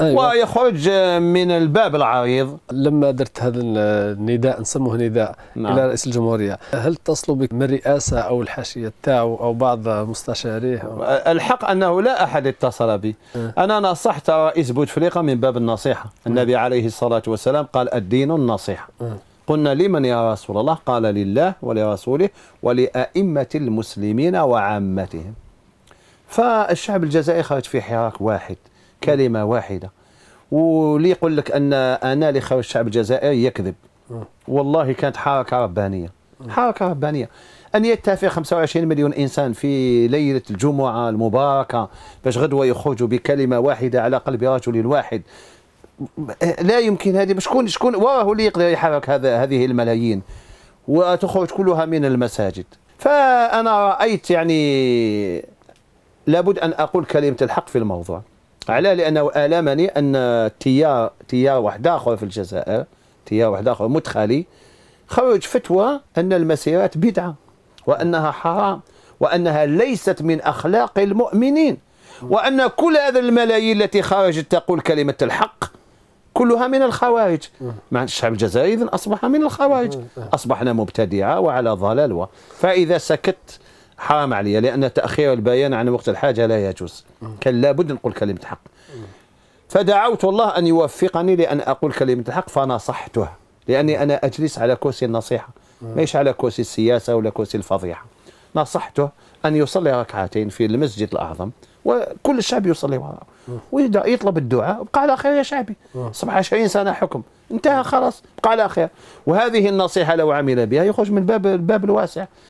أيوة. ويخرج من الباب العريض لما درت هذا النداء نسموه نداء نعم. الى رئيس الجمهوريه هل اتصلوا بك من الرئاسه او الحاشيه تاعو او بعض مستشاريه أو... الحق انه لا احد اتصل بي أه. انا نصحت رئيس بوتفليقه من باب النصيحه آه. النبي عليه الصلاه والسلام قال الدين النصيحه أه. قلنا لمن يا رسول الله قال لله ولرسوله ولأئمة المسلمين وعامتهم فالشعب الجزائري خرج في حراك واحد كلمه واحده ولي يقول لك ان انا اللي خرج الشعب الجزائري يكذب والله كانت حركه ربانيه حركه ربانيه ان يتفق 25 مليون انسان في ليله الجمعه المباركه باش غدوه يخرجوا بكلمه واحده على قلب رجل واحد لا يمكن هذه شكون شكون وراه اللي يقدر يحرك هذا هذه الملايين وتخرج كلها من المساجد فانا رايت يعني لابد ان اقول كلمه الحق في الموضوع على لانه المني ان تيا تيا واحد اخر في الجزائر تيا واحد اخر مدخلي خرج فتوى ان المسيرات بدعه وانها حرام وانها ليست من اخلاق المؤمنين وان كل هذا الملايين التي خرجت تقول كلمه الحق كلها من الخوارج مع الشعب الجزائري اذا اصبح من الخوارج اصبحنا مبتدعه وعلى ضلال فاذا سكت حرام علي لأن تأخير البيان عن وقت الحاجة لا يجوز كان لابد نقول كلمة الحق فدعوت الله أن يوفقني لأن أقول كلمة الحق فنصحته لأني أنا أجلس على كرسي النصيحة ليش على كرسي السياسة ولا كرسي الفضيحة نصحته أن يصلي ركعتين في المسجد الأعظم وكل الشعب يصلي وراءه ويطلب الدعاء بقى على خير يا شعبي 20 سنة حكم انتهى خلاص بقى على خير وهذه النصيحة لو عمل بها يخرج من الباب الباب الواسع